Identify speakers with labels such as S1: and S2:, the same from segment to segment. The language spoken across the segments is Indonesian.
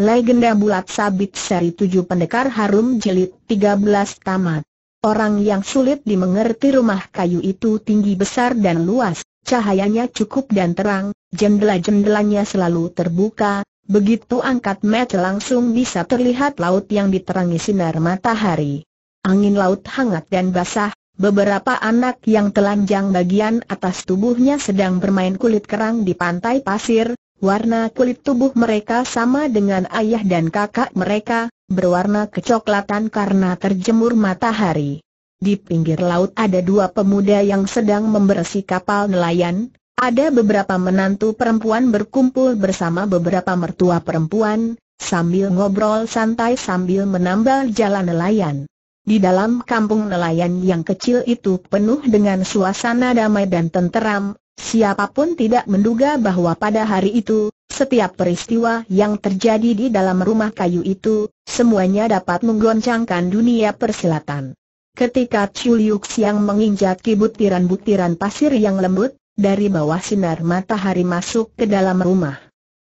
S1: Legenda bulat sabit seri 7 pendekar harum Jelit 13 tamat. Orang yang sulit dimengerti rumah kayu itu tinggi besar dan luas, cahayanya cukup dan terang, jendela-jendelanya selalu terbuka, begitu angkat mata langsung bisa terlihat laut yang diterangi sinar matahari. Angin laut hangat dan basah, beberapa anak yang telanjang bagian atas tubuhnya sedang bermain kulit kerang di pantai pasir, Warna kulit tubuh mereka sama dengan ayah dan kakak mereka, berwarna kecoklatan karena terjemur matahari. Di pinggir laut ada dua pemuda yang sedang membersih kapal nelayan, ada beberapa menantu perempuan berkumpul bersama beberapa mertua perempuan, sambil ngobrol santai sambil menambal jalan nelayan. Di dalam kampung nelayan yang kecil itu penuh dengan suasana damai dan tenteram, Siapapun tidak menduga bahwa pada hari itu, setiap peristiwa yang terjadi di dalam rumah kayu itu, semuanya dapat menggoncangkan dunia persilatan. Ketika Chuliuk Siang menginjak butiran-butiran pasir yang lembut, dari bawah sinar matahari masuk ke dalam rumah.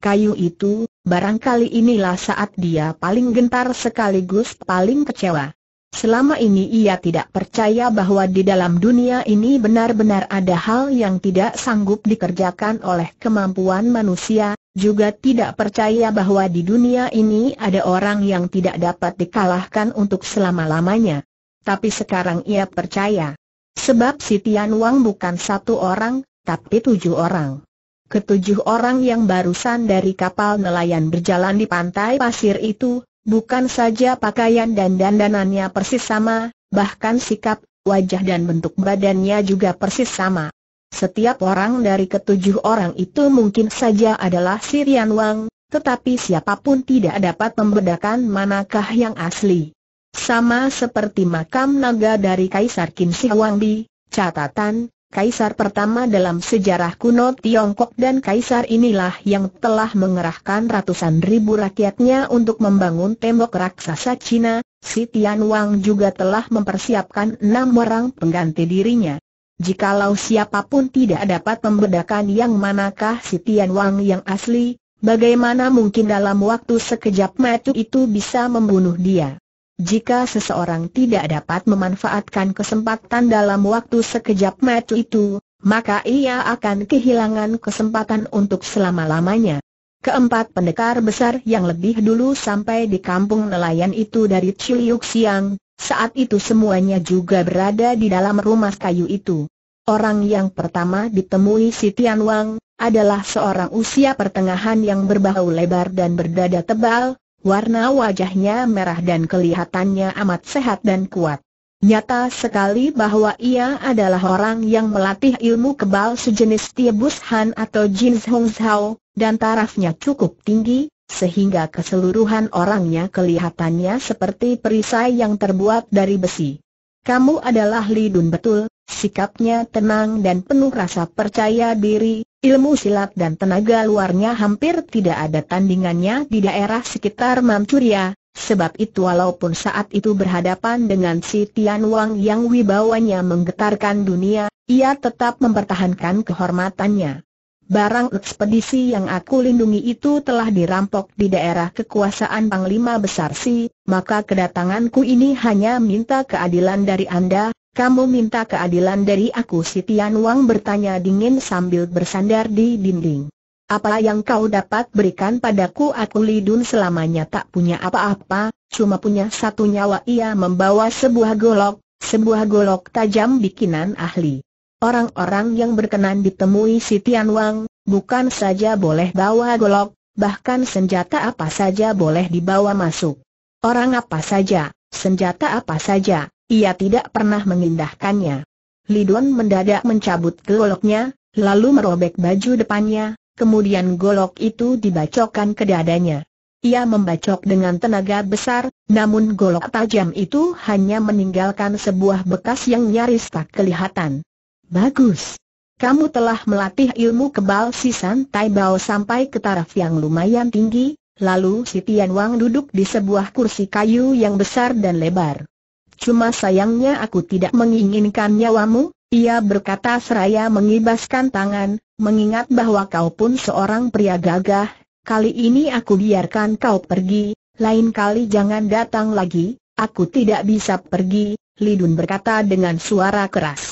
S1: Kayu itu, barangkali inilah saat dia paling gentar sekaligus paling kecewa. Selama ini ia tidak percaya bahwa di dalam dunia ini benar-benar ada hal yang tidak sanggup dikerjakan oleh kemampuan manusia, juga tidak percaya bahwa di dunia ini ada orang yang tidak dapat dikalahkan untuk selama-lamanya. Tapi sekarang ia percaya. Sebab si Tian Wang bukan satu orang, tapi tujuh orang. Ketujuh orang yang barusan dari kapal nelayan berjalan di pantai pasir itu, Bukan saja pakaian dan dandanannya persis sama, bahkan sikap, wajah dan bentuk badannya juga persis sama. Setiap orang dari ketujuh orang itu mungkin saja adalah Sirian Wang, tetapi siapapun tidak dapat membedakan manakah yang asli. Sama seperti makam naga dari Kaisar Qin Shi catatan, Kaisar pertama dalam sejarah kuno Tiongkok dan kaisar inilah yang telah mengerahkan ratusan ribu rakyatnya untuk membangun tembok raksasa Cina, si Tian Wang juga telah mempersiapkan enam orang pengganti dirinya. Jikalau siapapun tidak dapat membedakan yang manakah si Tian Wang yang asli, bagaimana mungkin dalam waktu sekejap mata itu bisa membunuh dia. Jika seseorang tidak dapat memanfaatkan kesempatan dalam waktu sekejap mata itu, maka ia akan kehilangan kesempatan untuk selama-lamanya. Keempat pendekar besar yang lebih dulu sampai di kampung nelayan itu dari Ciliuk Siang, saat itu semuanya juga berada di dalam rumah kayu itu. Orang yang pertama ditemui si Tian Wang, adalah seorang usia pertengahan yang berbahu lebar dan berdada tebal, Warna wajahnya merah dan kelihatannya amat sehat dan kuat. Nyata sekali bahwa ia adalah orang yang melatih ilmu kebal sejenis Tiebus Han atau Jin Hong Zhao, dan tarafnya cukup tinggi, sehingga keseluruhan orangnya kelihatannya seperti perisai yang terbuat dari besi kamu adalah Lidun betul, sikapnya tenang dan penuh rasa percaya diri, ilmu silat dan tenaga luarnya hampir tidak ada tandingannya di daerah sekitar Mancuria. Sebab itu walaupun saat itu berhadapan dengan si Tian Wang yang wibawanya menggetarkan dunia, ia tetap mempertahankan kehormatannya barang ekspedisi yang aku lindungi itu telah dirampok di daerah kekuasaan Panglima Besar Si, maka kedatanganku ini hanya minta keadilan dari Anda, kamu minta keadilan dari aku si Tian Wang bertanya dingin sambil bersandar di dinding. Apa yang kau dapat berikan padaku aku Lidun selamanya tak punya apa-apa, cuma punya satu nyawa ia membawa sebuah golok, sebuah golok tajam bikinan ahli. Orang-orang yang berkenan ditemui si Tian Wang, bukan saja boleh bawa golok, bahkan senjata apa saja boleh dibawa masuk. Orang apa saja, senjata apa saja, ia tidak pernah mengindahkannya. Lidon mendadak mencabut goloknya, lalu merobek baju depannya, kemudian golok itu dibacokkan ke dadanya. Ia membacok dengan tenaga besar, namun golok tajam itu hanya meninggalkan sebuah bekas yang nyaris tak kelihatan. Bagus. Kamu telah melatih ilmu kebal sisan tai Bao sampai ke taraf yang lumayan tinggi, lalu si Tian Wang duduk di sebuah kursi kayu yang besar dan lebar. Cuma sayangnya aku tidak menginginkan nyawamu, ia berkata seraya mengibaskan tangan, mengingat bahwa kau pun seorang pria gagah, kali ini aku biarkan kau pergi, lain kali jangan datang lagi, aku tidak bisa pergi, Lidun berkata dengan suara keras.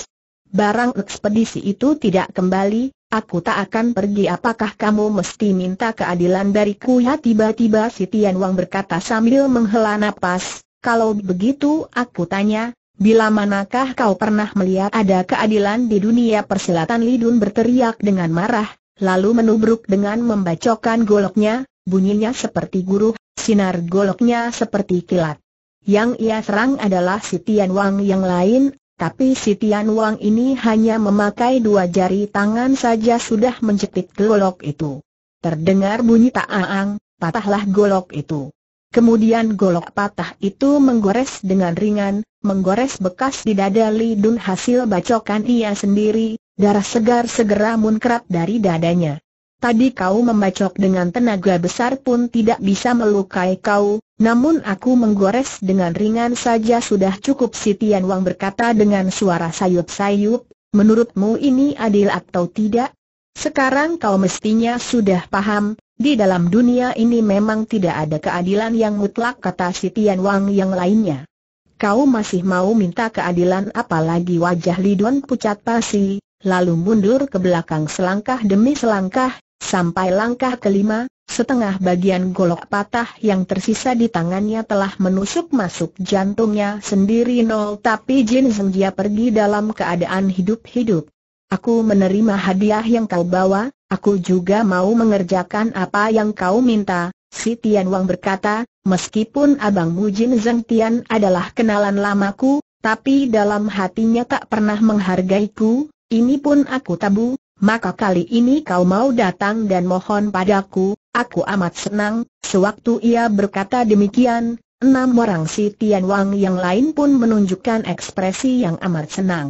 S1: Barang ekspedisi itu tidak kembali, aku tak akan pergi apakah kamu mesti minta keadilan dariku ya tiba-tiba si Tian Wang berkata sambil menghela nafas. kalau begitu aku tanya, bila manakah kau pernah melihat ada keadilan di dunia persilatan Lidun berteriak dengan marah, lalu menubruk dengan membacokan goloknya, bunyinya seperti guruh, sinar goloknya seperti kilat. Yang ia serang adalah si Tian Wang yang lain, tapi si Tian Wang ini hanya memakai dua jari tangan saja sudah mencetik golok itu. Terdengar bunyi ta'aang, patahlah golok itu. Kemudian golok patah itu menggores dengan ringan, menggores bekas di dada Li Dun hasil bacokan ia sendiri, darah segar segera munkrat dari dadanya. Tadi kau membacok dengan tenaga besar pun tidak bisa melukai kau, namun aku menggores dengan ringan saja sudah cukup si Tian Wang berkata dengan suara sayup-sayup, menurutmu ini adil atau tidak? Sekarang kau mestinya sudah paham, di dalam dunia ini memang tidak ada keadilan yang mutlak kata si Tian Wang yang lainnya. Kau masih mau minta keadilan apalagi wajah Lidon pucat pasi, lalu mundur ke belakang selangkah demi selangkah, Sampai langkah kelima, setengah bagian golok patah yang tersisa di tangannya telah menusuk masuk jantungnya sendiri nol tapi Jin Sengjia pergi dalam keadaan hidup-hidup. Aku menerima hadiah yang kau bawa, aku juga mau mengerjakan apa yang kau minta, si Tian Wang berkata, meskipun abangmu Jin Zeng Tian adalah kenalan lamaku, tapi dalam hatinya tak pernah menghargai ku. ini pun aku tabu, maka kali ini kau mau datang dan mohon padaku, aku amat senang. Sewaktu ia berkata demikian, enam orang si Tian Wang yang lain pun menunjukkan ekspresi yang amat senang.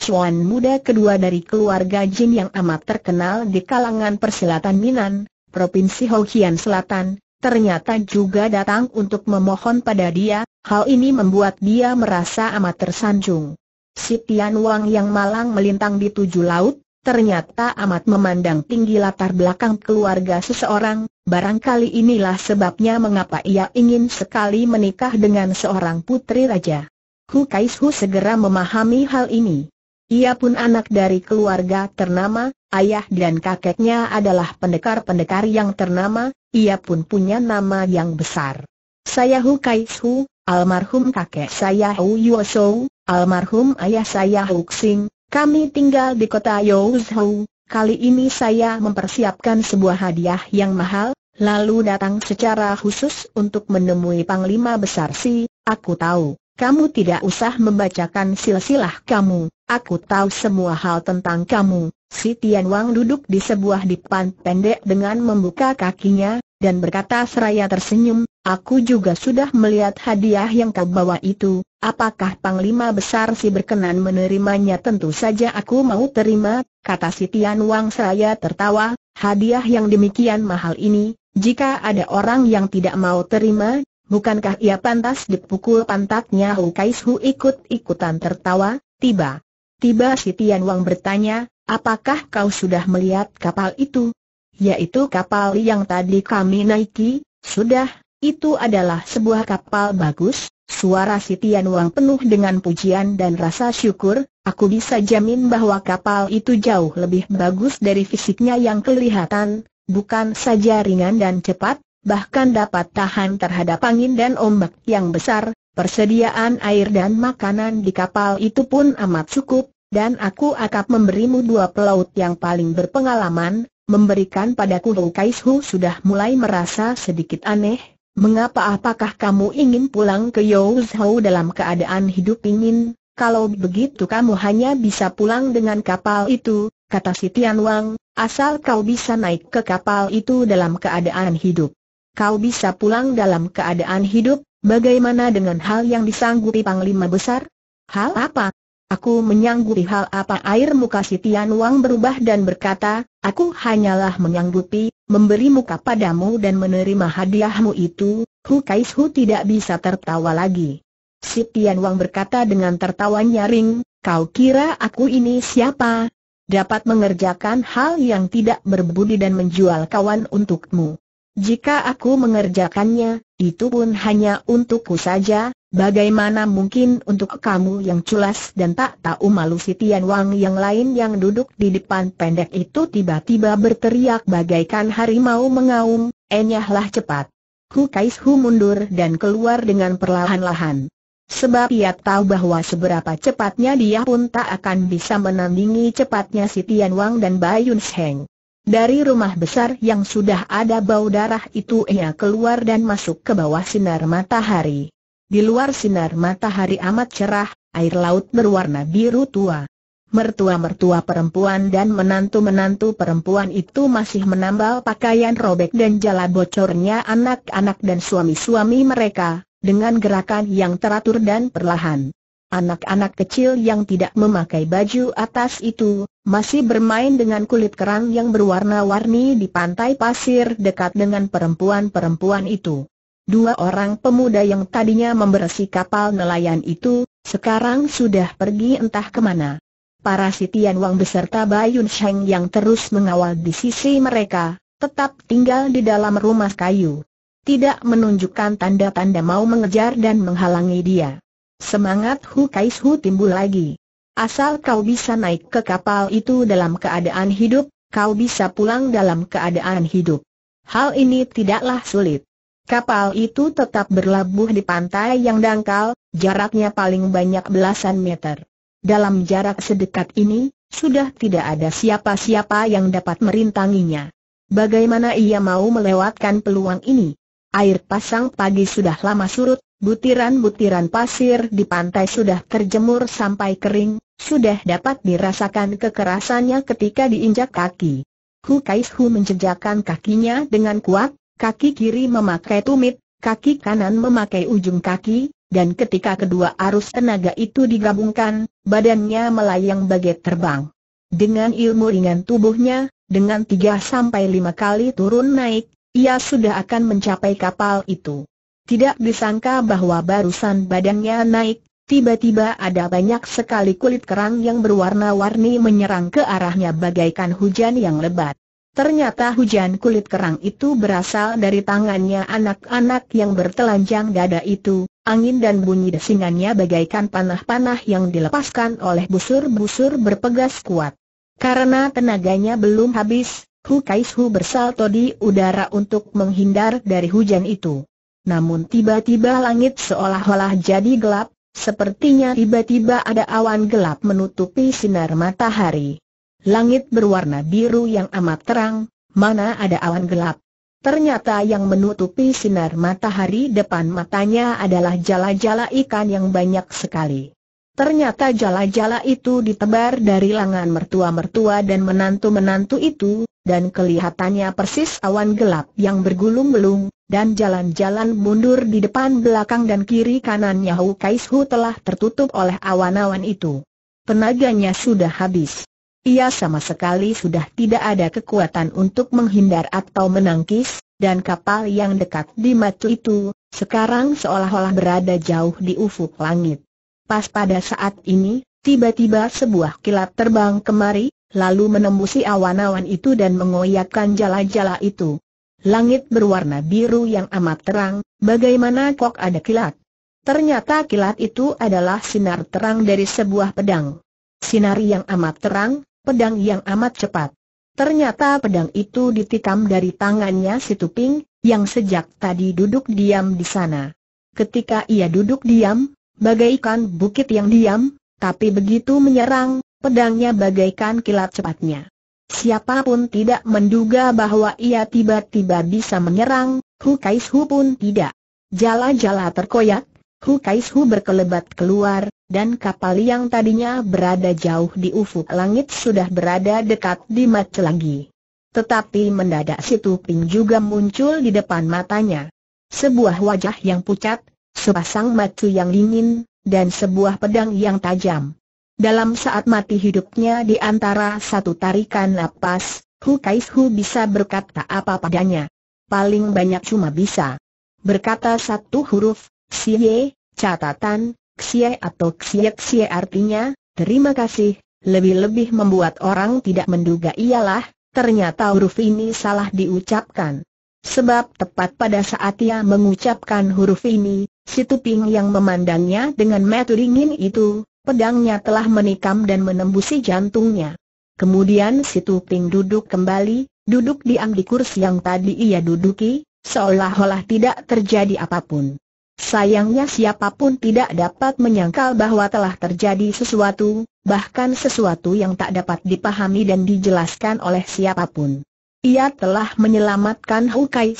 S1: Cuan muda kedua dari keluarga Jin yang amat terkenal di kalangan persilatan Minan, Provinsi Hokian Selatan, ternyata juga datang untuk memohon pada dia, hal ini membuat dia merasa amat tersanjung. Si Tian Wang yang malang melintang di tujuh laut, ternyata amat memandang tinggi latar belakang keluarga seseorang, barangkali inilah sebabnya mengapa ia ingin sekali menikah dengan seorang putri raja. Hu Kaishu segera memahami hal ini. Ia pun anak dari keluarga ternama, ayah dan kakeknya adalah pendekar-pendekar yang ternama, ia pun punya nama yang besar. Saya Hu Kaishu, almarhum kakek saya Hu Shou, almarhum ayah saya Hu Xing, kami tinggal di kota Yozhou, kali ini saya mempersiapkan sebuah hadiah yang mahal, lalu datang secara khusus untuk menemui Panglima Besar Si, aku tahu. Kamu tidak usah membacakan silsilah kamu, aku tahu semua hal tentang kamu. Si Tian Wang duduk di sebuah dipan pendek dengan membuka kakinya, dan berkata seraya tersenyum, aku juga sudah melihat hadiah yang kau bawa itu, Apakah Panglima Besar si berkenan menerimanya tentu saja aku mau terima, kata si Tian Wang saya tertawa, hadiah yang demikian mahal ini, jika ada orang yang tidak mau terima, bukankah ia pantas dipukul pantatnya Hu Kais Hu ikut-ikutan tertawa, tiba. Tiba si Tian Wang bertanya, apakah kau sudah melihat kapal itu? Yaitu kapal yang tadi kami naiki, sudah, itu adalah sebuah kapal bagus, Suara si Wang penuh dengan pujian dan rasa syukur, aku bisa jamin bahwa kapal itu jauh lebih bagus dari fisiknya yang kelihatan, bukan saja ringan dan cepat, bahkan dapat tahan terhadap angin dan ombak yang besar, persediaan air dan makanan di kapal itu pun amat cukup, dan aku akan memberimu dua pelaut yang paling berpengalaman, memberikan padaku Kais Kaishu sudah mulai merasa sedikit aneh, Mengapa apakah kamu ingin pulang ke Yowzhou dalam keadaan hidup ingin? Kalau begitu kamu hanya bisa pulang dengan kapal itu, kata si Tian Wang, asal kau bisa naik ke kapal itu dalam keadaan hidup. Kau bisa pulang dalam keadaan hidup, bagaimana dengan hal yang disanggupi Panglima Besar? Hal apa? Aku menyanggupi hal apa air muka si Tian Wang berubah dan berkata, aku hanyalah menyanggupi, memberi muka padamu dan menerima hadiahmu itu, Hu Kais Hu tidak bisa tertawa lagi. Si Tian Wang berkata dengan tertawa nyaring, kau kira aku ini siapa? Dapat mengerjakan hal yang tidak berbudi dan menjual kawan untukmu. Jika aku mengerjakannya, itu pun hanya untukku saja, Bagaimana mungkin untuk kamu yang culas dan tak tahu malu si Tian Wang yang lain yang duduk di depan pendek itu tiba-tiba berteriak bagaikan harimau mengaum, enyahlah cepat. Ku Kais Hu mundur dan keluar dengan perlahan-lahan. Sebab ia tahu bahwa seberapa cepatnya dia pun tak akan bisa menandingi cepatnya si Tian Wang dan Bayun Sheng. Dari rumah besar yang sudah ada bau darah itu ia keluar dan masuk ke bawah sinar matahari. Di luar sinar matahari amat cerah, air laut berwarna biru tua. Mertua-mertua perempuan dan menantu-menantu perempuan itu masih menambal pakaian robek dan jala bocornya anak-anak dan suami-suami mereka, dengan gerakan yang teratur dan perlahan. Anak-anak kecil yang tidak memakai baju atas itu, masih bermain dengan kulit kerang yang berwarna-warni di pantai pasir dekat dengan perempuan-perempuan itu. Dua orang pemuda yang tadinya membersih kapal nelayan itu, sekarang sudah pergi entah kemana. Para Sitian Wang beserta Bayun Sheng yang terus mengawal di sisi mereka, tetap tinggal di dalam rumah kayu. Tidak menunjukkan tanda-tanda mau mengejar dan menghalangi dia. Semangat Hu Kais Hu timbul lagi. Asal kau bisa naik ke kapal itu dalam keadaan hidup, kau bisa pulang dalam keadaan hidup. Hal ini tidaklah sulit. Kapal itu tetap berlabuh di pantai yang dangkal, jaraknya paling banyak belasan meter. Dalam jarak sedekat ini, sudah tidak ada siapa-siapa yang dapat merintanginya. Bagaimana ia mau melewatkan peluang ini? Air pasang pagi sudah lama surut, butiran-butiran pasir di pantai sudah terjemur sampai kering, sudah dapat dirasakan kekerasannya ketika diinjak kaki. Ku Kaishu menjejakkan kakinya dengan kuat, kaki kiri memakai tumit, kaki kanan memakai ujung kaki, dan ketika kedua arus tenaga itu digabungkan, badannya melayang bagai terbang. Dengan ilmu ringan tubuhnya, dengan 3-5 kali turun naik, ia sudah akan mencapai kapal itu. Tidak disangka bahwa barusan badannya naik, tiba-tiba ada banyak sekali kulit kerang yang berwarna-warni menyerang ke arahnya bagaikan hujan yang lebat. Ternyata hujan kulit kerang itu berasal dari tangannya anak-anak yang bertelanjang dada itu, angin dan bunyi desingannya bagaikan panah-panah yang dilepaskan oleh busur-busur berpegas kuat. Karena tenaganya belum habis, Hu Kaishu bersalto di udara untuk menghindar dari hujan itu. Namun tiba-tiba langit seolah-olah jadi gelap, sepertinya tiba-tiba ada awan gelap menutupi sinar matahari. Langit berwarna biru yang amat terang, mana ada awan gelap. Ternyata yang menutupi sinar matahari depan matanya adalah jala-jala ikan yang banyak sekali. Ternyata jala-jala itu ditebar dari langan mertua-mertua dan menantu-menantu itu, dan kelihatannya persis awan gelap yang bergulung-gulung, dan jalan-jalan mundur di depan belakang dan kiri kanan Yahu Kaishu telah tertutup oleh awan-awan itu. Tenaganya sudah habis. Ia sama sekali sudah tidak ada kekuatan untuk menghindar atau menangkis, dan kapal yang dekat di matu itu, sekarang seolah-olah berada jauh di ufuk langit. Pas pada saat ini, tiba-tiba sebuah kilat terbang kemari, lalu menembusi awan-awan itu dan mengoyakkan jala-jala itu. Langit berwarna biru yang amat terang, bagaimana kok ada kilat? Ternyata kilat itu adalah sinar terang dari sebuah pedang. Sinar yang amat terang, pedang yang amat cepat. Ternyata pedang itu ditikam dari tangannya si Tuping, yang sejak tadi duduk diam di sana. Ketika ia duduk diam, bagaikan bukit yang diam, tapi begitu menyerang, pedangnya bagaikan kilat cepatnya. Siapapun tidak menduga bahwa ia tiba-tiba bisa menyerang, Hu Kaishu pun tidak. Jala-jala terkoyak, Hu Kaishu berkelebat keluar, dan kapal yang tadinya berada jauh di ufuk langit sudah berada dekat di mat lagi. Tetapi mendadak si Tuping juga muncul di depan matanya. Sebuah wajah yang pucat, sepasang mata yang dingin, dan sebuah pedang yang tajam. Dalam saat mati hidupnya di antara satu tarikan napas, Hu Kaishu bisa berkata apa padanya. Paling banyak cuma bisa berkata satu huruf, siye, catatan, Xie atau Xie Xie artinya, terima kasih, lebih-lebih membuat orang tidak menduga ialah, ternyata huruf ini salah diucapkan. Sebab tepat pada saat ia mengucapkan huruf ini, si Tuping yang memandangnya dengan metu dingin itu, pedangnya telah menikam dan menembusi jantungnya. Kemudian si Tuping duduk kembali, duduk diam di kursi yang tadi ia duduki, seolah-olah tidak terjadi apapun. Sayangnya siapapun tidak dapat menyangkal bahwa telah terjadi sesuatu, bahkan sesuatu yang tak dapat dipahami dan dijelaskan oleh siapapun. Ia telah menyelamatkan Hu Kai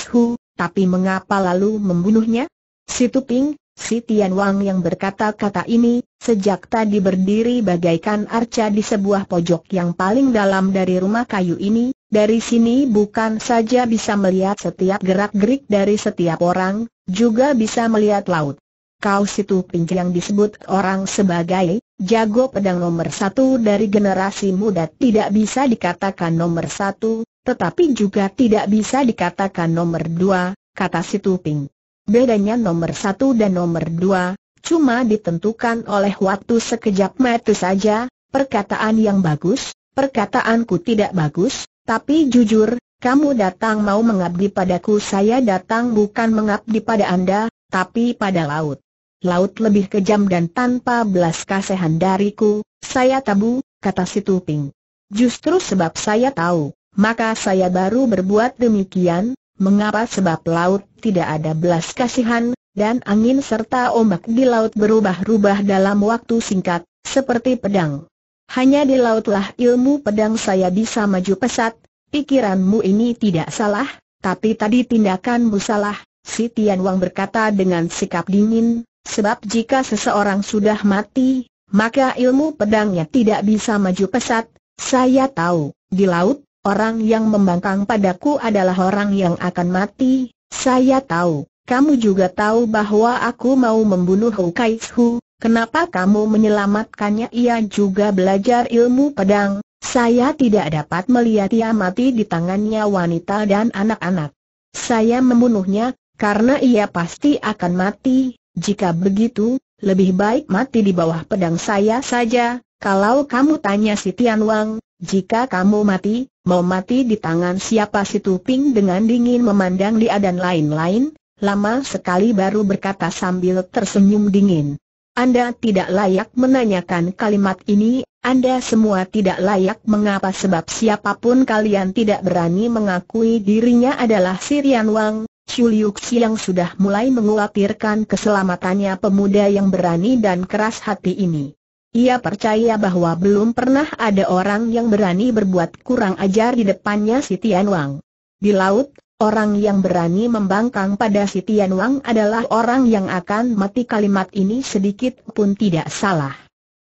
S1: tapi mengapa lalu membunuhnya? Si Tuping, si Tian Wang yang berkata-kata ini, sejak tadi berdiri bagaikan arca di sebuah pojok yang paling dalam dari rumah kayu ini, dari sini bukan saja bisa melihat setiap gerak-gerik dari setiap orang, juga bisa melihat laut. Kau situ pinci yang disebut orang sebagai jago pedang nomor satu dari generasi muda tidak bisa dikatakan nomor satu, tetapi juga tidak bisa dikatakan nomor dua, kata situ ping. Bedanya nomor satu dan nomor dua, cuma ditentukan oleh waktu sekejap mata saja, perkataan yang bagus, perkataanku tidak bagus, tapi jujur, kamu datang mau mengabdi padaku saya datang bukan mengabdi pada Anda, tapi pada laut. Laut lebih kejam dan tanpa belas kasihan dariku, saya tabu, kata si Tuping. Justru sebab saya tahu, maka saya baru berbuat demikian, mengapa sebab laut tidak ada belas kasihan, dan angin serta ombak di laut berubah-ubah dalam waktu singkat, seperti pedang. Hanya di lautlah ilmu pedang saya bisa maju pesat, pikiranmu ini tidak salah, tapi tadi tindakanmu salah, si Tian Wang berkata dengan sikap dingin, sebab jika seseorang sudah mati, maka ilmu pedangnya tidak bisa maju pesat, saya tahu, di laut, orang yang membangkang padaku adalah orang yang akan mati, saya tahu, kamu juga tahu bahwa aku mau membunuh Hu Kai Hu, Kenapa kamu menyelamatkannya? Ia juga belajar ilmu pedang, saya tidak dapat melihat ia mati di tangannya wanita dan anak-anak. Saya membunuhnya, karena ia pasti akan mati, jika begitu, lebih baik mati di bawah pedang saya saja, kalau kamu tanya si Tian Wang, jika kamu mati, mau mati di tangan siapa si Tuping dengan dingin memandang dia dan lain-lain, lama sekali baru berkata sambil tersenyum dingin. Anda tidak layak menanyakan kalimat ini, Anda semua tidak layak mengapa sebab siapapun kalian tidak berani mengakui dirinya adalah Sirian Wang, Chuliuxi yang sudah mulai menguatirkan keselamatannya pemuda yang berani dan keras hati ini. Ia percaya bahwa belum pernah ada orang yang berani berbuat kurang ajar di depannya si Wang. Di laut, Orang yang berani membangkang pada si Tian Wang adalah orang yang akan mati kalimat ini sedikit pun tidak salah.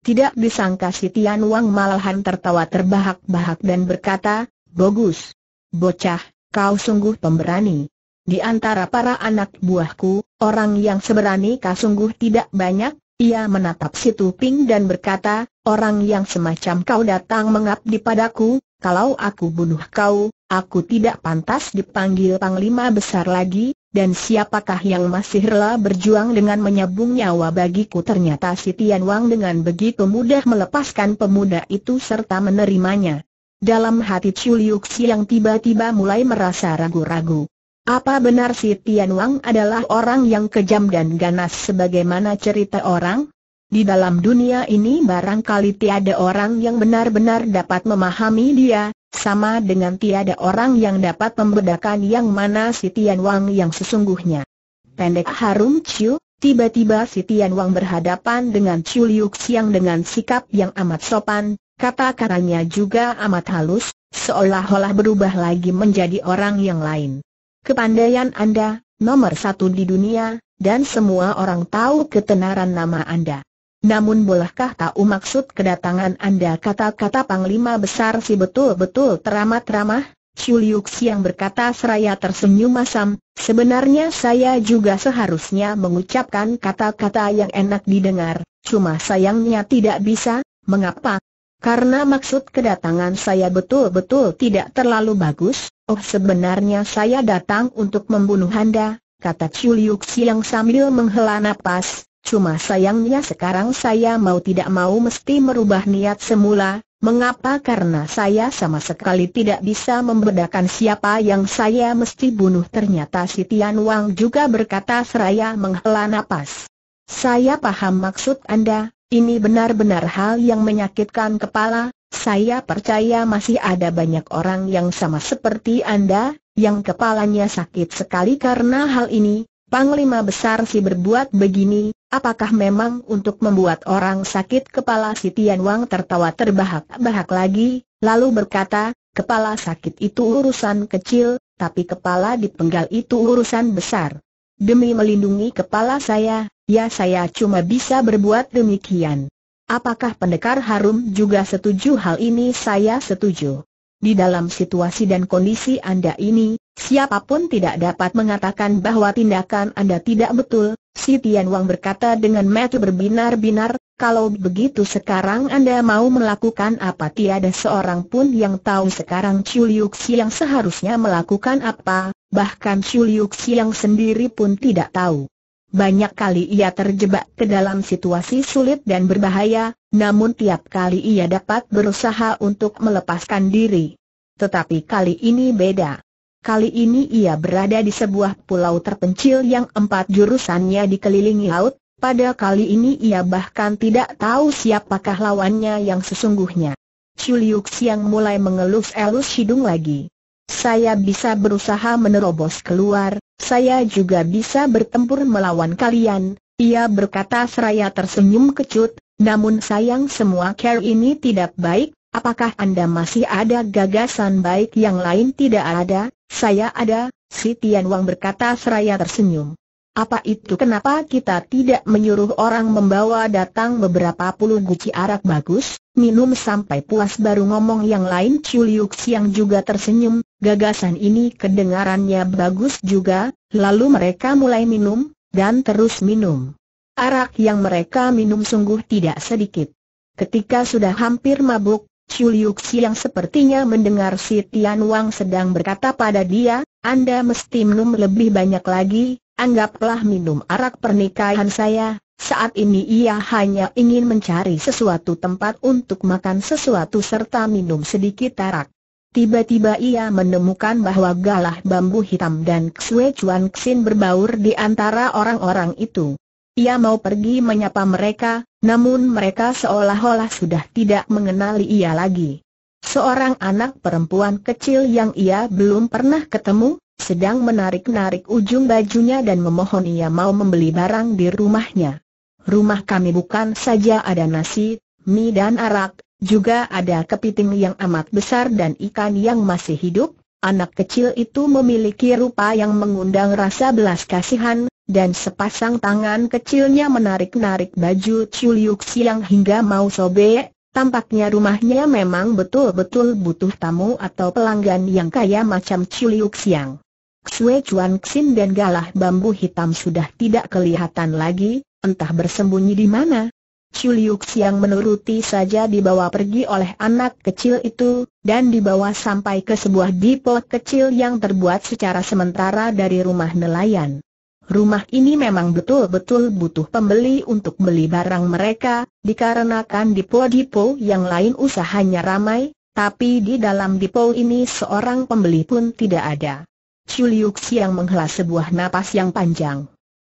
S1: Tidak disangka si Tian Wang malahan tertawa terbahak-bahak dan berkata, Bagus. Bocah, kau sungguh pemberani. Di antara para anak buahku, orang yang seberani kau sungguh tidak banyak, ia menatap si Tuping dan berkata, orang yang semacam kau datang mengabdi padaku, kalau aku bunuh kau, aku tidak pantas dipanggil panglima besar lagi, dan siapakah yang masih rela berjuang dengan menyabung nyawa bagiku ternyata si Tian Wang dengan begitu mudah melepaskan pemuda itu serta menerimanya. Dalam hati Chu Liu yang tiba-tiba mulai merasa ragu-ragu. Apa benar si Tian Wang adalah orang yang kejam dan ganas sebagaimana cerita orang? Di dalam dunia ini barangkali tiada orang yang benar-benar dapat memahami dia, sama dengan tiada orang yang dapat membedakan yang mana si Tian Wang yang sesungguhnya. Pendek harum Ciu, tiba-tiba si Tian Wang berhadapan dengan Chiu Liu Siang dengan sikap yang amat sopan, kata-katanya juga amat halus, seolah-olah berubah lagi menjadi orang yang lain. Kepandaian Anda, nomor satu di dunia, dan semua orang tahu ketenaran nama Anda. Namun bolehkah tahu maksud kedatangan Anda kata-kata Panglima Besar si betul-betul teramat ramah? Chuliuks yang berkata seraya tersenyum masam, sebenarnya saya juga seharusnya mengucapkan kata-kata yang enak didengar, cuma sayangnya tidak bisa, mengapa? Karena maksud kedatangan saya betul-betul tidak terlalu bagus, oh sebenarnya saya datang untuk membunuh Anda, kata Chuliuks yang sambil menghela napas, Cuma sayangnya sekarang saya mau tidak mau mesti merubah niat semula, mengapa karena saya sama sekali tidak bisa membedakan siapa yang saya mesti bunuh ternyata si Tian Wang juga berkata seraya menghela napas. Saya paham maksud Anda, ini benar-benar hal yang menyakitkan kepala, saya percaya masih ada banyak orang yang sama seperti Anda, yang kepalanya sakit sekali karena hal ini, Panglima besar si berbuat begini, apakah memang untuk membuat orang sakit kepala si Tian Wang tertawa terbahak-bahak lagi, lalu berkata, kepala sakit itu urusan kecil, tapi kepala dipenggal itu urusan besar. Demi melindungi kepala saya, ya saya cuma bisa berbuat demikian. Apakah pendekar harum juga setuju hal ini? Saya setuju. Di dalam situasi dan kondisi Anda ini, siapapun tidak dapat mengatakan bahwa tindakan Anda tidak betul, si Tian Wang berkata dengan metu berbinar-binar, kalau begitu sekarang Anda mau melakukan apa tiada seorang pun yang tahu sekarang Chu Liuk yang seharusnya melakukan apa, bahkan Chu Liuk yang sendiri pun tidak tahu. Banyak kali ia terjebak ke dalam situasi sulit dan berbahaya, namun tiap kali ia dapat berusaha untuk melepaskan diri. Tetapi kali ini beda. Kali ini ia berada di sebuah pulau terpencil yang empat jurusannya dikelilingi laut, pada kali ini ia bahkan tidak tahu siapakah lawannya yang sesungguhnya. Chuliuks Siang mulai mengelus-elus hidung lagi saya bisa berusaha menerobos keluar, saya juga bisa bertempur melawan kalian, ia berkata seraya tersenyum kecut, namun sayang semua care ini tidak baik, apakah Anda masih ada gagasan baik yang lain tidak ada, saya ada, si Tian Wang berkata seraya tersenyum. Apa itu kenapa kita tidak menyuruh orang membawa datang beberapa puluh guci arak bagus? minum sampai puas baru ngomong yang lain Chu Liu Xiang juga tersenyum, gagasan ini kedengarannya bagus juga, lalu mereka mulai minum, dan terus minum. Arak yang mereka minum sungguh tidak sedikit. Ketika sudah hampir mabuk, Chu Liu Xiang sepertinya mendengar si Tian Wang sedang berkata pada dia, Anda mesti minum lebih banyak lagi, Anggaplah minum arak pernikahan saya, saat ini ia hanya ingin mencari sesuatu tempat untuk makan sesuatu serta minum sedikit arak. Tiba-tiba ia menemukan bahwa galah bambu hitam dan Ksue Chuan Xin berbaur di antara orang-orang itu. Ia mau pergi menyapa mereka, namun mereka seolah-olah sudah tidak mengenali ia lagi. Seorang anak perempuan kecil yang ia belum pernah ketemu, sedang menarik-narik ujung bajunya dan memohon ia mau membeli barang di rumahnya. Rumah kami bukan saja ada nasi, mie dan arak, juga ada kepiting yang amat besar dan ikan yang masih hidup. Anak kecil itu memiliki rupa yang mengundang rasa belas kasihan, dan sepasang tangan kecilnya menarik-narik baju Chuliuk Siang hingga mau sobek, Tampaknya rumahnya memang betul-betul butuh tamu atau pelanggan yang kaya macam Chuliuk Siang. Xue Chuan Xin dan galah bambu hitam sudah tidak kelihatan lagi, entah bersembunyi di mana. Chu Liu Xiang menuruti saja dibawa pergi oleh anak kecil itu, dan dibawa sampai ke sebuah depo kecil yang terbuat secara sementara dari rumah nelayan. Rumah ini memang betul-betul butuh pembeli untuk beli barang mereka, dikarenakan dipo-dipo yang lain usahanya ramai, tapi di dalam dipo ini seorang pembeli pun tidak ada. Chuliuk Siang menghela sebuah napas yang panjang.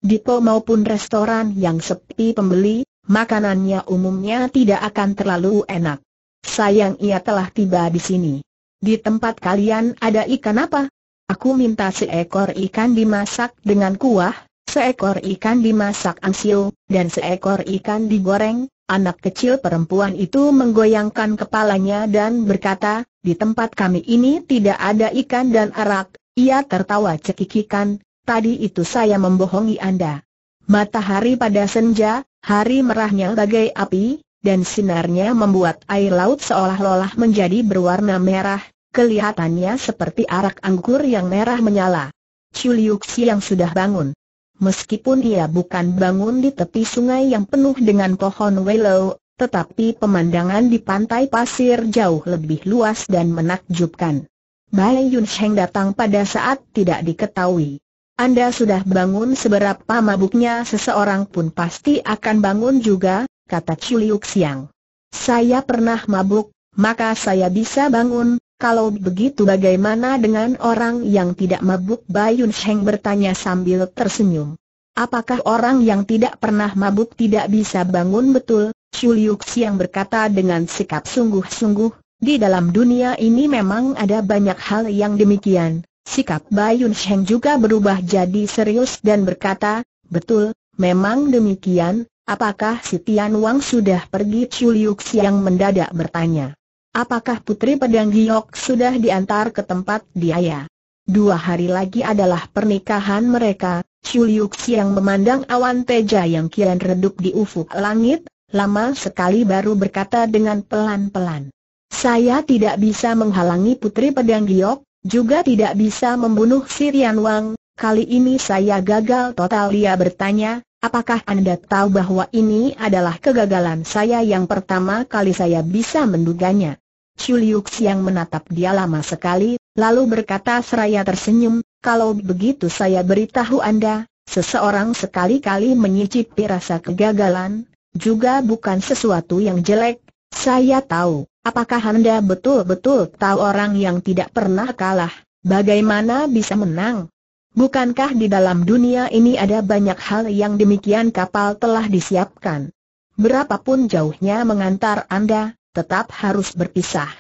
S1: Di po maupun restoran yang sepi pembeli, makanannya umumnya tidak akan terlalu enak. Sayang ia telah tiba di sini. Di tempat kalian ada ikan apa? Aku minta seekor ikan dimasak dengan kuah, seekor ikan dimasak angsiu, dan seekor ikan digoreng. Anak kecil perempuan itu menggoyangkan kepalanya dan berkata, di tempat kami ini tidak ada ikan dan arak, ia tertawa cekikikan, tadi itu saya membohongi Anda. Matahari pada senja, hari merahnya bagai api, dan sinarnya membuat air laut seolah-olah menjadi berwarna merah, kelihatannya seperti arak anggur yang merah menyala. Chuliuksi yang sudah bangun. Meskipun ia bukan bangun di tepi sungai yang penuh dengan pohon willow, tetapi pemandangan di pantai pasir jauh lebih luas dan menakjubkan. Bai Yun Sheng datang pada saat tidak diketahui. Anda sudah bangun seberapa mabuknya seseorang pun pasti akan bangun juga, kata Chuliuk Siang. Saya pernah mabuk, maka saya bisa bangun, kalau begitu bagaimana dengan orang yang tidak mabuk Bai Yun Sheng bertanya sambil tersenyum. Apakah orang yang tidak pernah mabuk tidak bisa bangun betul? Chuliuk Siang berkata dengan sikap sungguh-sungguh, di dalam dunia ini memang ada banyak hal yang demikian. Sikap Bayun Sheng juga berubah jadi serius dan berkata, betul, memang demikian, apakah si Tian Wang sudah pergi Chuliuk Siang mendadak bertanya. Apakah Putri Pedang Giok sudah diantar ke tempat dia ya? Dua hari lagi adalah pernikahan mereka, Chuliuk Siang memandang awan teja yang kian redup di ufuk langit, lama sekali baru berkata dengan pelan-pelan. Saya tidak bisa menghalangi Putri Pedang Giok, juga tidak bisa membunuh Sirian Wang, kali ini saya gagal total dia bertanya, apakah Anda tahu bahwa ini adalah kegagalan saya yang pertama kali saya bisa menduganya? Chuliuk yang menatap dia lama sekali, lalu berkata seraya tersenyum, kalau begitu saya beritahu Anda, seseorang sekali-kali menyicipi rasa kegagalan, juga bukan sesuatu yang jelek, saya tahu. Apakah Anda betul-betul tahu orang yang tidak pernah kalah, bagaimana bisa menang? Bukankah di dalam dunia ini ada banyak hal yang demikian kapal telah disiapkan? Berapapun jauhnya mengantar Anda, tetap harus berpisah.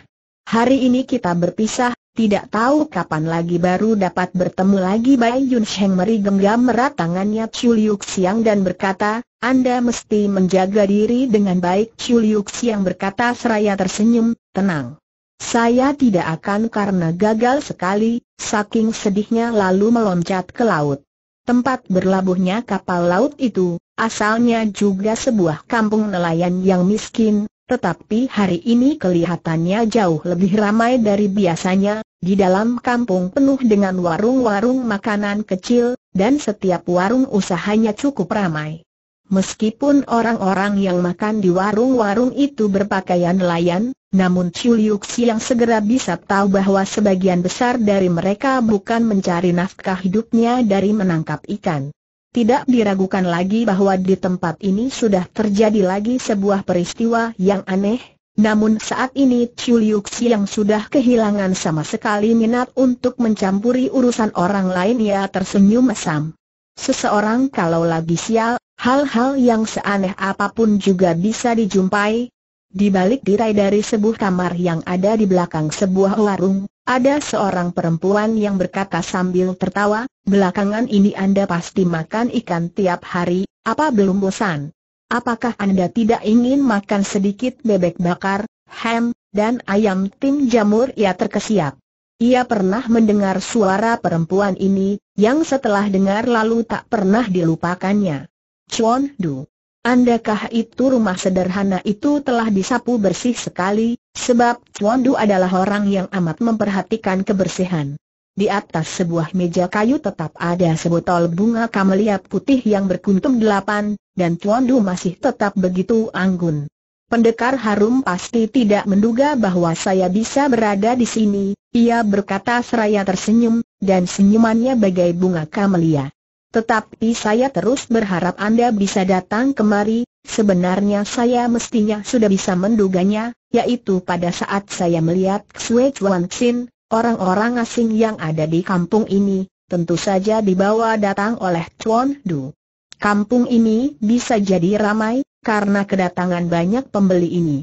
S1: Hari ini kita berpisah, tidak tahu kapan lagi baru dapat bertemu lagi Bai Yun Sheng meri genggam merat tangannya Chu Liuk Siang dan berkata, Anda mesti menjaga diri dengan baik Chu Liuk Siang berkata seraya tersenyum, tenang. Saya tidak akan karena gagal sekali, saking sedihnya lalu meloncat ke laut. Tempat berlabuhnya kapal laut itu, asalnya juga sebuah kampung nelayan yang miskin, tetapi hari ini kelihatannya jauh lebih ramai dari biasanya, di dalam kampung penuh dengan warung-warung makanan kecil, dan setiap warung usahanya cukup ramai. Meskipun orang-orang yang makan di warung-warung itu berpakaian nelayan, namun Chiu yang segera bisa tahu bahwa sebagian besar dari mereka bukan mencari nafkah hidupnya dari menangkap ikan. Tidak diragukan lagi bahwa di tempat ini sudah terjadi lagi sebuah peristiwa yang aneh, namun saat ini Chiu Liuxi yang sudah kehilangan sama sekali minat untuk mencampuri urusan orang lain ia tersenyum mesam. Seseorang kalau lagi sial, hal-hal yang seaneh apapun juga bisa dijumpai. Di balik tirai dari sebuah kamar yang ada di belakang sebuah warung, ada seorang perempuan yang berkata sambil tertawa, belakangan ini Anda pasti makan ikan tiap hari, apa belum bosan? Apakah Anda tidak ingin makan sedikit bebek bakar, ham, dan ayam tim jamur? Ia terkesiap. Ia pernah mendengar suara perempuan ini, yang setelah dengar lalu tak pernah dilupakannya. Chuan Du. Andakah itu rumah sederhana itu telah disapu bersih sekali, sebab Tuan Du adalah orang yang amat memperhatikan kebersihan. Di atas sebuah meja kayu tetap ada sebotol bunga kamelia putih yang berkuntum delapan, dan Tuan Du masih tetap begitu anggun. Pendekar harum pasti tidak menduga bahwa saya bisa berada di sini, ia berkata seraya tersenyum, dan senyumannya bagai bunga kamelia. Tetapi saya terus berharap Anda bisa datang kemari, sebenarnya saya mestinya sudah bisa menduganya, yaitu pada saat saya melihat Xue Chuan Xin, orang-orang asing yang ada di kampung ini, tentu saja dibawa datang oleh Chuan Du. Kampung ini bisa jadi ramai, karena kedatangan banyak pembeli ini.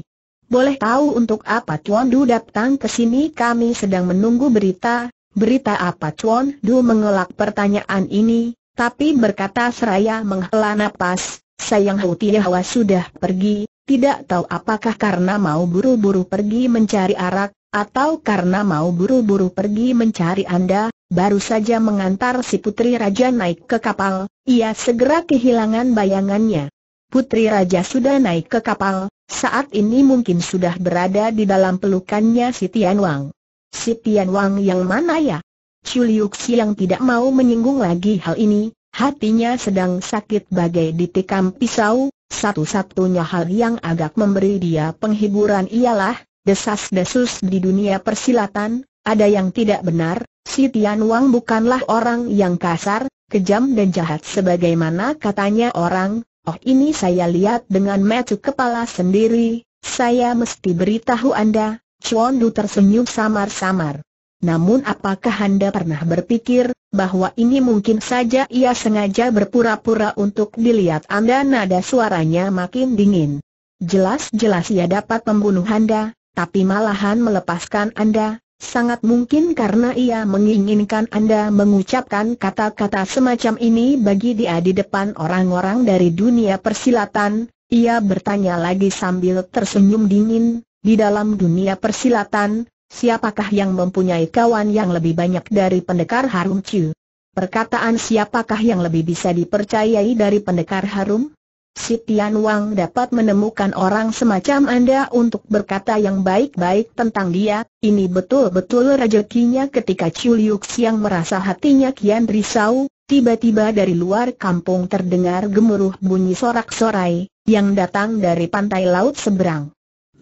S1: Boleh tahu untuk apa Chuan Du datang ke sini kami sedang menunggu berita, berita apa Chuan Du mengelak pertanyaan ini, tapi berkata seraya menghela napas, sayang Hutiawa sudah pergi, tidak tahu apakah karena mau buru-buru pergi mencari arak, atau karena mau buru-buru pergi mencari Anda, baru saja mengantar si Putri Raja naik ke kapal, ia segera kehilangan bayangannya. Putri Raja sudah naik ke kapal, saat ini mungkin sudah berada di dalam pelukannya si Tian Wang. Si Tian Wang yang mana ya? Chuliuxi yang tidak mau menyinggung lagi hal ini, hatinya sedang sakit bagai ditikam pisau, satu-satunya hal yang agak memberi dia penghiburan ialah, desas-desus di dunia persilatan, ada yang tidak benar, si Tian Wang bukanlah orang yang kasar, kejam dan jahat sebagaimana katanya orang, oh ini saya lihat dengan mata kepala sendiri, saya mesti beritahu Anda, Chuan Du tersenyum samar-samar. Namun apakah Anda pernah berpikir, bahwa ini mungkin saja ia sengaja berpura-pura untuk dilihat Anda nada suaranya makin dingin. Jelas-jelas ia dapat membunuh Anda, tapi malahan melepaskan Anda, sangat mungkin karena ia menginginkan Anda mengucapkan kata-kata semacam ini bagi dia di depan orang-orang dari dunia persilatan, ia bertanya lagi sambil tersenyum dingin, di dalam dunia persilatan, Siapakah yang mempunyai kawan yang lebih banyak dari pendekar harum Chu? Perkataan siapakah yang lebih bisa dipercayai dari pendekar harum? Si Tian Wang dapat menemukan orang semacam Anda untuk berkata yang baik-baik tentang dia, ini betul-betul rezekinya ketika Chu yang Xiang merasa hatinya kian risau, tiba-tiba dari luar kampung terdengar gemuruh bunyi sorak-sorai, yang datang dari pantai laut seberang.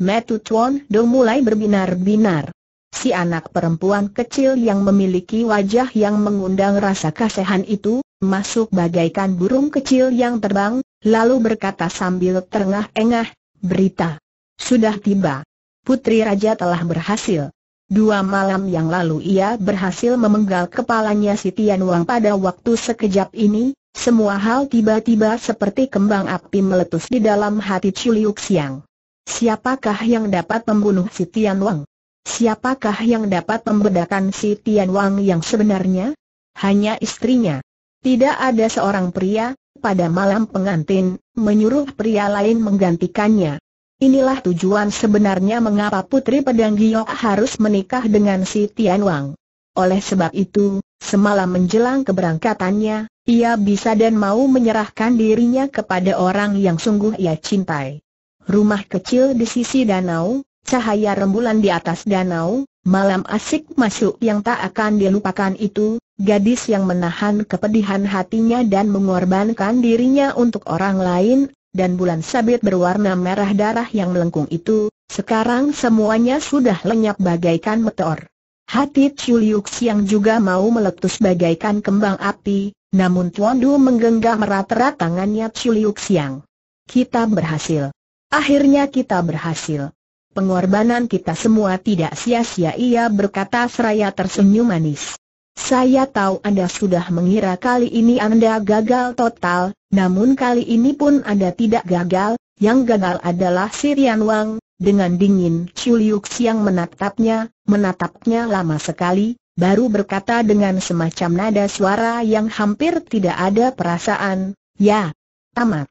S1: Metu Chuan Do mulai berbinar-binar. Si anak perempuan kecil yang memiliki wajah yang mengundang rasa kasihan itu, masuk bagaikan burung kecil yang terbang, lalu berkata sambil terengah-engah, berita. Sudah tiba. Putri Raja telah berhasil. Dua malam yang lalu ia berhasil memenggal kepalanya si Tian Wang pada waktu sekejap ini, semua hal tiba-tiba seperti kembang api meletus di dalam hati Chuliuk Siang. Siapakah yang dapat membunuh si Tian Wang? Siapakah yang dapat membedakan si Tian Wang yang sebenarnya? Hanya istrinya. Tidak ada seorang pria, pada malam pengantin, menyuruh pria lain menggantikannya. Inilah tujuan sebenarnya mengapa Putri Pedang Giok harus menikah dengan si Tian Wang. Oleh sebab itu, semalam menjelang keberangkatannya, ia bisa dan mau menyerahkan dirinya kepada orang yang sungguh ia cintai. Rumah kecil di sisi danau, Cahaya rembulan di atas danau, malam asik masuk yang tak akan dilupakan itu, gadis yang menahan kepedihan hatinya dan mengorbankan dirinya untuk orang lain, dan bulan sabit berwarna merah darah yang melengkung itu, sekarang semuanya sudah lenyap bagaikan meteor. Hati Chuliuk yang juga mau meletus bagaikan kembang api, namun Tuan Du menggenggam erat-erat tangannya Chuliuk Siang. Kita berhasil. Akhirnya kita berhasil pengorbanan kita semua tidak sia-sia ia berkata seraya tersenyum manis. Saya tahu Anda sudah mengira kali ini Anda gagal total, namun kali ini pun Anda tidak gagal, yang gagal adalah Sirian Wang, dengan dingin Chuliuk Siang menatapnya, menatapnya lama sekali, baru berkata dengan semacam nada suara yang hampir tidak ada perasaan, ya, tamat.